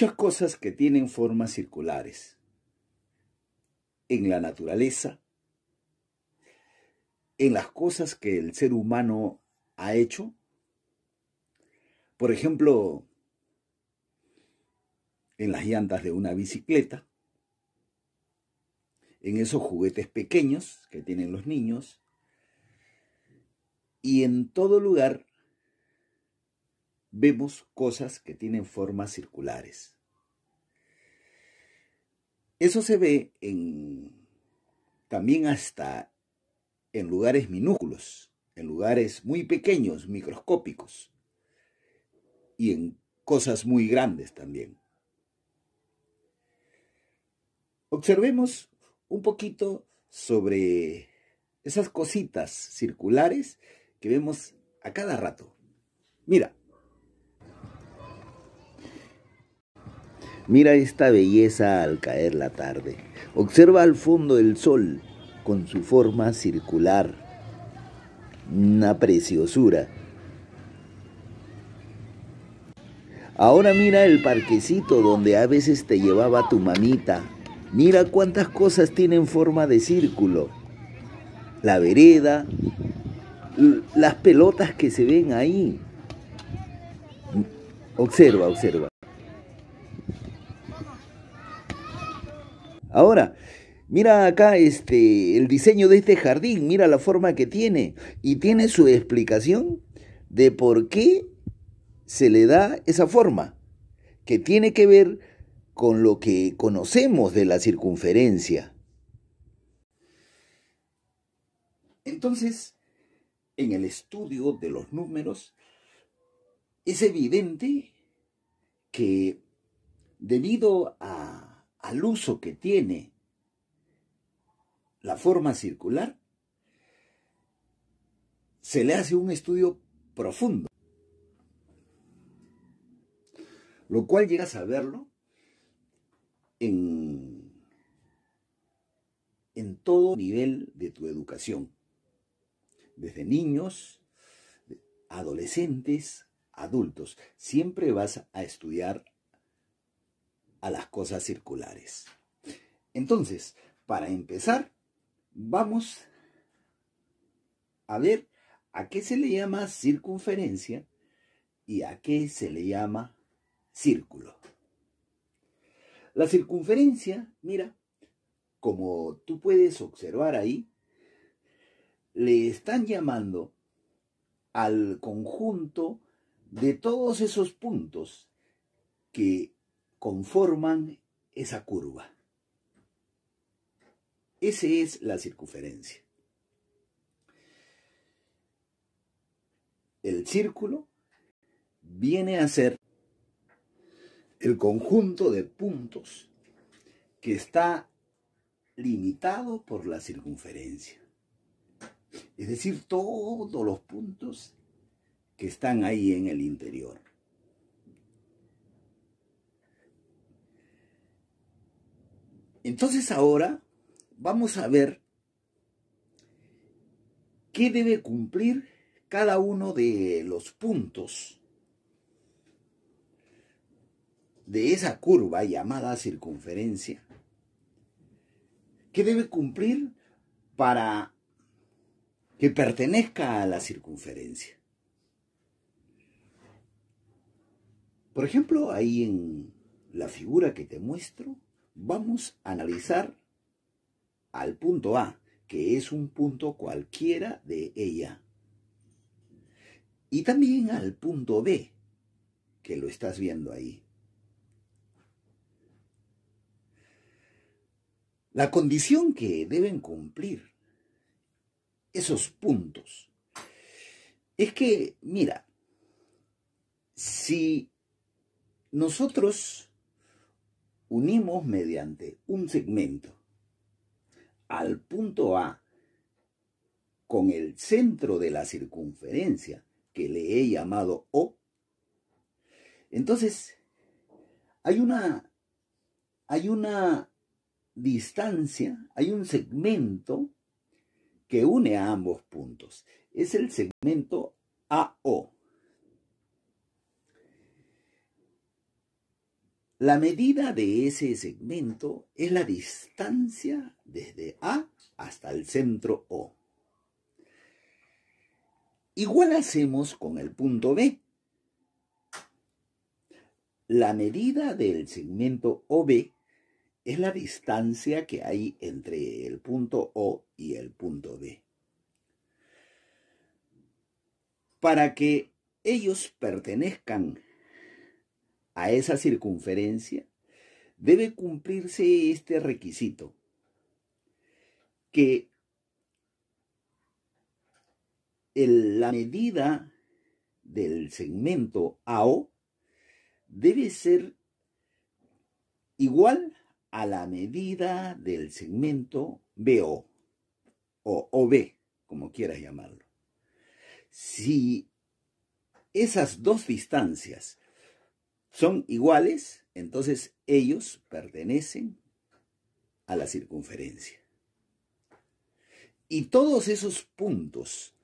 muchas cosas que tienen formas circulares en la naturaleza, en las cosas que el ser humano ha hecho. Por ejemplo, en las llantas de una bicicleta, en esos juguetes pequeños que tienen los niños, y en todo lugar vemos cosas que tienen formas circulares. Eso se ve en, también hasta en lugares minúsculos, en lugares muy pequeños, microscópicos, y en cosas muy grandes también. Observemos un poquito sobre esas cositas circulares que vemos a cada rato. Mira, Mira esta belleza al caer la tarde. Observa al fondo el sol con su forma circular. Una preciosura. Ahora mira el parquecito donde a veces te llevaba tu mamita. Mira cuántas cosas tienen forma de círculo. La vereda, las pelotas que se ven ahí. Observa, observa. Ahora, mira acá este, el diseño de este jardín, mira la forma que tiene y tiene su explicación de por qué se le da esa forma, que tiene que ver con lo que conocemos de la circunferencia. Entonces, en el estudio de los números, es evidente que debido a al uso que tiene la forma circular, se le hace un estudio profundo, lo cual llegas a verlo en, en todo nivel de tu educación, desde niños, adolescentes, adultos, siempre vas a estudiar a las cosas circulares. Entonces, para empezar, vamos a ver a qué se le llama circunferencia y a qué se le llama círculo. La circunferencia, mira, como tú puedes observar ahí, le están llamando al conjunto de todos esos puntos que conforman esa curva. Esa es la circunferencia. El círculo viene a ser el conjunto de puntos que está limitado por la circunferencia. Es decir, todos los puntos que están ahí en el interior. Entonces ahora vamos a ver qué debe cumplir cada uno de los puntos de esa curva llamada circunferencia, ¿Qué debe cumplir para que pertenezca a la circunferencia. Por ejemplo, ahí en la figura que te muestro, Vamos a analizar al punto A, que es un punto cualquiera de ella. Y también al punto B, que lo estás viendo ahí. La condición que deben cumplir esos puntos es que, mira, si nosotros unimos mediante un segmento al punto A con el centro de la circunferencia que le he llamado O, entonces hay una, hay una distancia, hay un segmento que une a ambos puntos. Es el segmento AO. La medida de ese segmento es la distancia desde A hasta el centro O. Igual hacemos con el punto B. La medida del segmento OB es la distancia que hay entre el punto O y el punto B. Para que ellos pertenezcan a esa circunferencia, debe cumplirse este requisito, que la medida del segmento AO debe ser igual a la medida del segmento BO o OB, como quieras llamarlo. Si esas dos distancias son iguales, entonces ellos pertenecen a la circunferencia. Y todos esos puntos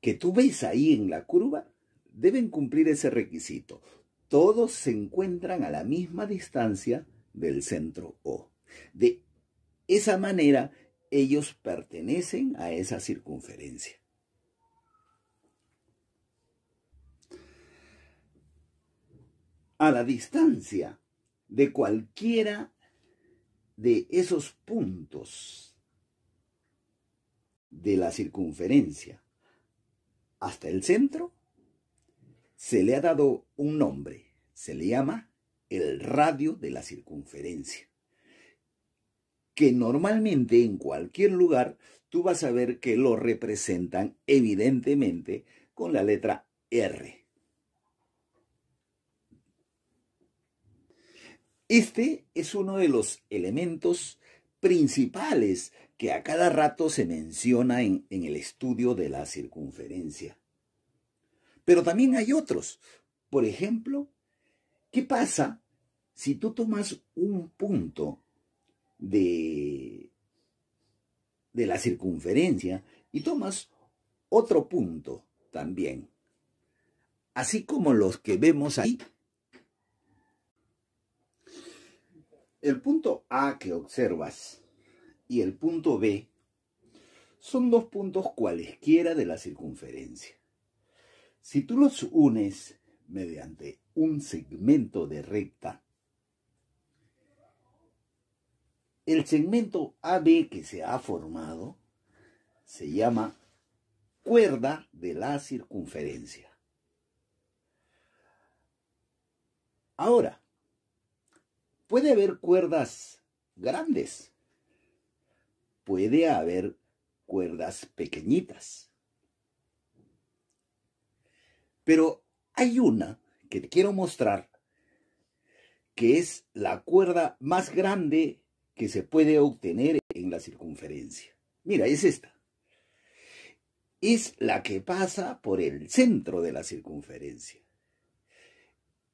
que tú ves ahí en la curva deben cumplir ese requisito. Todos se encuentran a la misma distancia del centro O. De esa manera, ellos pertenecen a esa circunferencia. a la distancia de cualquiera de esos puntos de la circunferencia hasta el centro, se le ha dado un nombre, se le llama el radio de la circunferencia, que normalmente en cualquier lugar tú vas a ver que lo representan evidentemente con la letra R. Este es uno de los elementos principales que a cada rato se menciona en, el estudio de la circunferencia. Pero también hay otros. Por ejemplo, ¿qué pasa si tú tomas un punto de, de la circunferencia y tomas otro punto también? Así como los que vemos ahí El punto A que observas y el punto B son dos puntos cualesquiera de la circunferencia. Si tú los unes mediante un segmento de recta, el segmento AB que se ha formado se llama cuerda de la circunferencia. Ahora, Puede haber cuerdas grandes. Puede haber cuerdas pequeñitas. Pero hay una que te quiero mostrar que es la cuerda más grande que se puede obtener en la circunferencia. Mira, es esta. Es la que pasa por el centro de la circunferencia.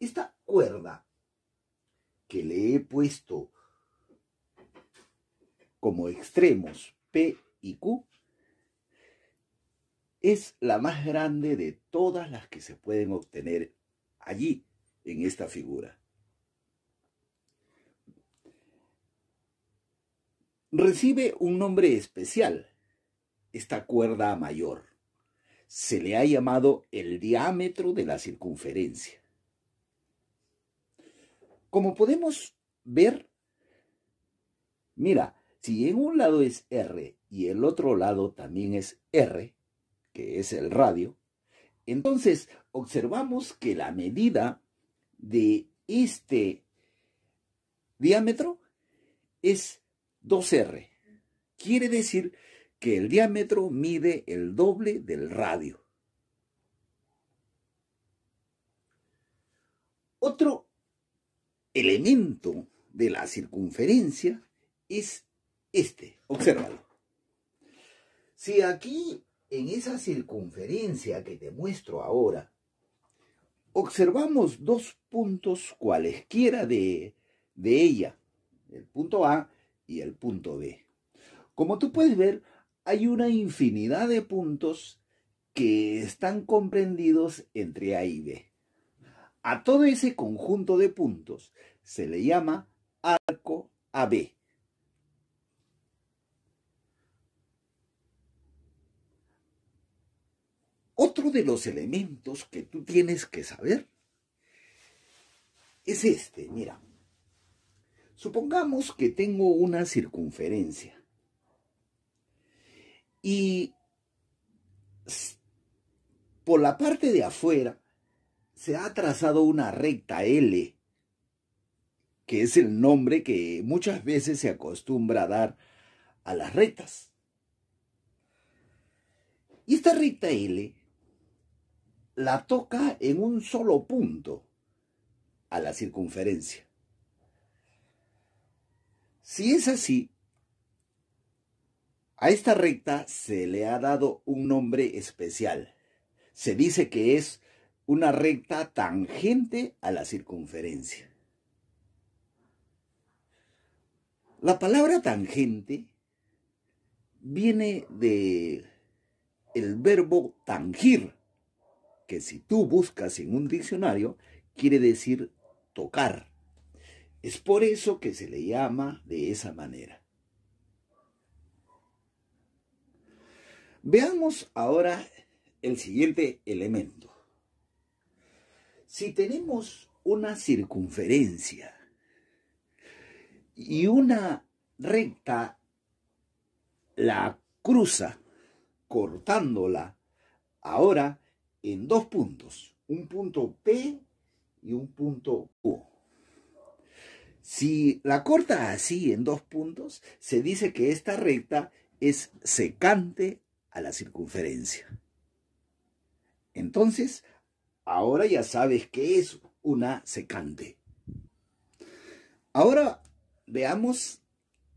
Esta cuerda que le he puesto como extremos P y Q es la más grande de todas las que se pueden obtener allí en esta figura. Recibe un nombre especial esta cuerda mayor. Se le ha llamado el diámetro de la circunferencia. Como podemos ver, mira, si en un lado es R y el otro lado también es R, que es el radio, entonces observamos que la medida de este diámetro es 2R. Quiere decir que el diámetro mide el doble del radio. Otro elemento de la circunferencia es este. Obsérvalo. Si aquí, en esa circunferencia que te muestro ahora, observamos dos puntos cualesquiera de, de ella, el punto A y el punto B. Como tú puedes ver, hay una infinidad de puntos que están comprendidos entre A y B. A todo ese conjunto de puntos se le llama arco AB. Otro de los elementos que tú tienes que saber es este, mira. Supongamos que tengo una circunferencia y por la parte de afuera se ha trazado una recta L, que es el nombre que muchas veces se acostumbra a dar a las rectas. Y esta recta L la toca en un solo punto a la circunferencia. Si es así, a esta recta se le ha dado un nombre especial. Se dice que es una recta tangente a la circunferencia. La palabra tangente viene de el verbo tangir, que si tú buscas en un diccionario quiere decir tocar. Es por eso que se le llama de esa manera. Veamos ahora el siguiente elemento. Si tenemos una circunferencia y una recta la cruza cortándola ahora en dos puntos, un punto P y un punto U. Si la corta así en dos puntos, se dice que esta recta es secante a la circunferencia. Entonces, Ahora ya sabes qué es una secante. Ahora veamos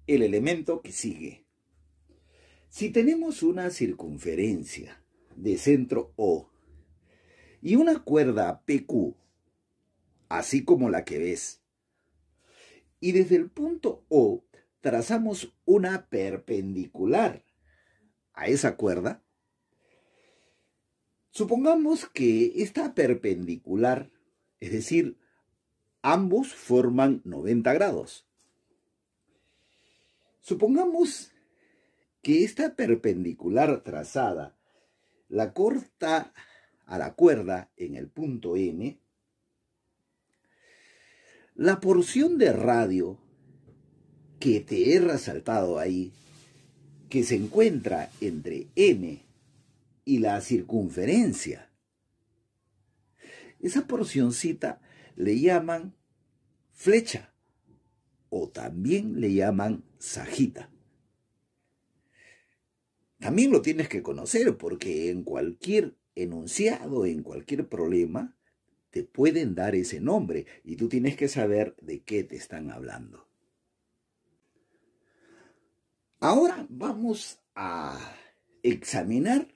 el elemento que sigue. Si tenemos una circunferencia de centro O y una cuerda PQ, así como la que ves, y desde el punto O trazamos una perpendicular a esa cuerda, Supongamos que esta perpendicular, es decir, ambos forman 90 grados. Supongamos que esta perpendicular trazada la corta a la cuerda en el punto M, la porción de radio que te he resaltado ahí, que se encuentra entre M y la circunferencia. Esa porcioncita le llaman flecha o también le llaman sajita. También lo tienes que conocer porque en cualquier enunciado, en cualquier problema, te pueden dar ese nombre y tú tienes que saber de qué te están hablando. Ahora vamos a examinar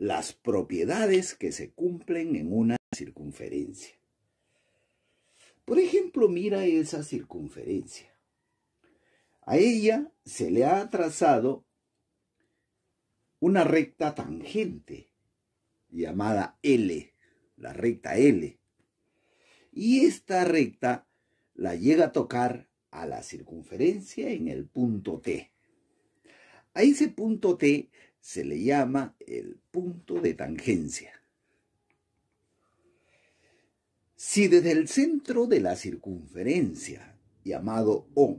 las propiedades que se cumplen en una circunferencia. Por ejemplo, mira esa circunferencia. A ella se le ha trazado una recta tangente llamada L, la recta L. Y esta recta la llega a tocar a la circunferencia en el punto T. A ese punto T se le llama el punto de tangencia. Si desde el centro de la circunferencia, llamado O,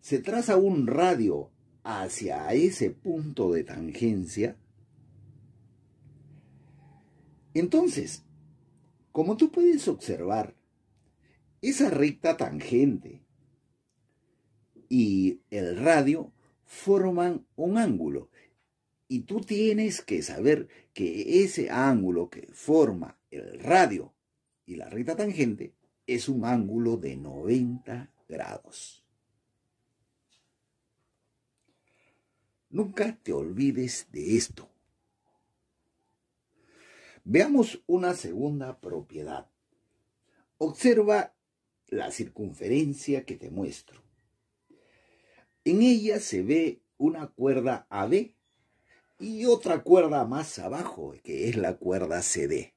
se traza un radio hacia ese punto de tangencia, entonces, como tú puedes observar, esa recta tangente y el radio forman un ángulo y tú tienes que saber que ese ángulo que forma el radio y la recta tangente es un ángulo de 90 grados. Nunca te olvides de esto. Veamos una segunda propiedad. Observa la circunferencia que te muestro. En ella se ve una cuerda AB y otra cuerda más abajo, que es la cuerda CD.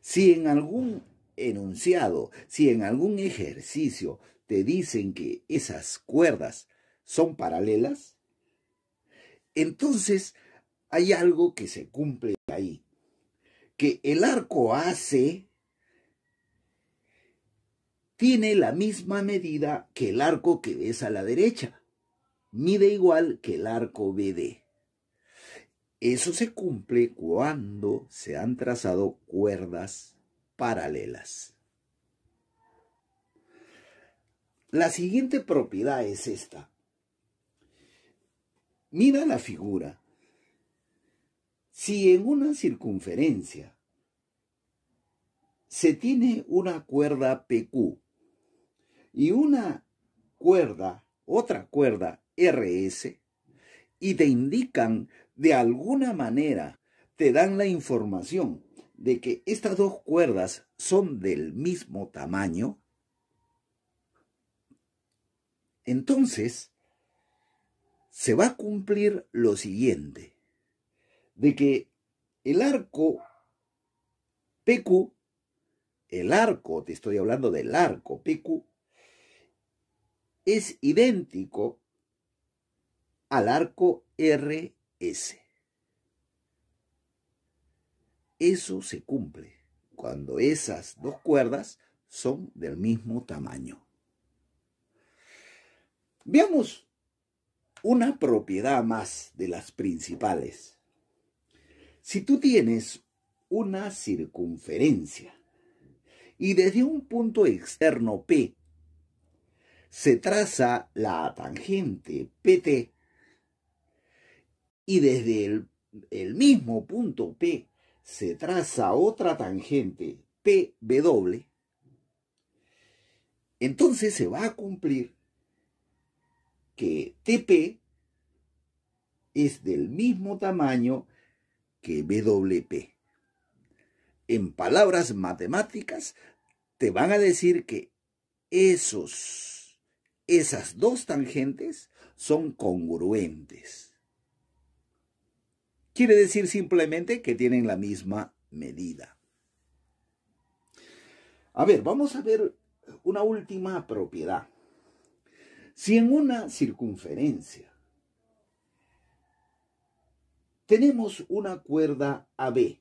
Si en algún enunciado, si en algún ejercicio te dicen que esas cuerdas son paralelas, entonces hay algo que se cumple ahí, que el arco AC tiene la misma medida que el arco que ves a la derecha, mide igual que el arco BD. Eso se cumple cuando se han trazado cuerdas paralelas. La siguiente propiedad es esta. Mira la figura. Si en una circunferencia se tiene una cuerda PQ y una cuerda, otra cuerda RS, y te indican de alguna manera te dan la información de que estas dos cuerdas son del mismo tamaño, entonces se va a cumplir lo siguiente, de que el arco PQ, el arco, te estoy hablando del arco PQ, es idéntico al arco R eso se cumple cuando esas dos cuerdas son del mismo tamaño. Veamos una propiedad más de las principales. Si tú tienes una circunferencia y desde un punto externo P se traza la tangente PT, y desde el, mismo punto P se traza otra tangente PW, entonces se va a cumplir que TP es del mismo tamaño que WP. En palabras matemáticas, te van a decir que esos, esas dos tangentes son congruentes. Quiere decir simplemente que tienen la misma medida. A ver, vamos a ver una última propiedad. Si en una circunferencia tenemos una cuerda AB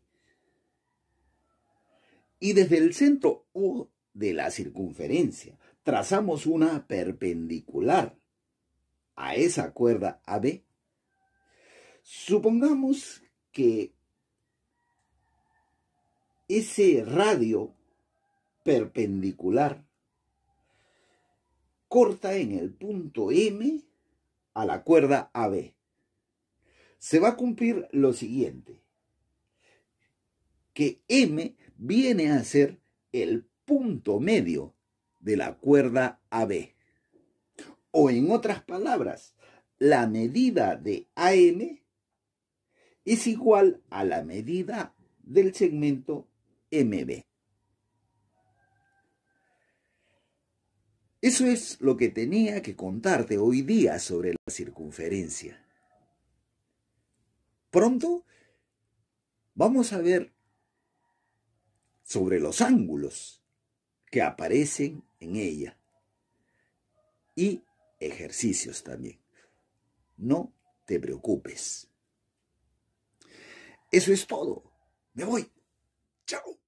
y desde el centro U de la circunferencia trazamos una perpendicular a esa cuerda AB, Supongamos que ese radio perpendicular corta en el punto M a la cuerda AB. Se va a cumplir lo siguiente, que M viene a ser el punto medio de la cuerda AB. O en otras palabras, la medida de AM es igual a la medida del segmento MB. Eso es lo que tenía que contarte hoy día sobre la circunferencia. Pronto vamos a ver sobre los ángulos que aparecen en ella y ejercicios también. No te preocupes. Eso es todo. Me voy. Chao.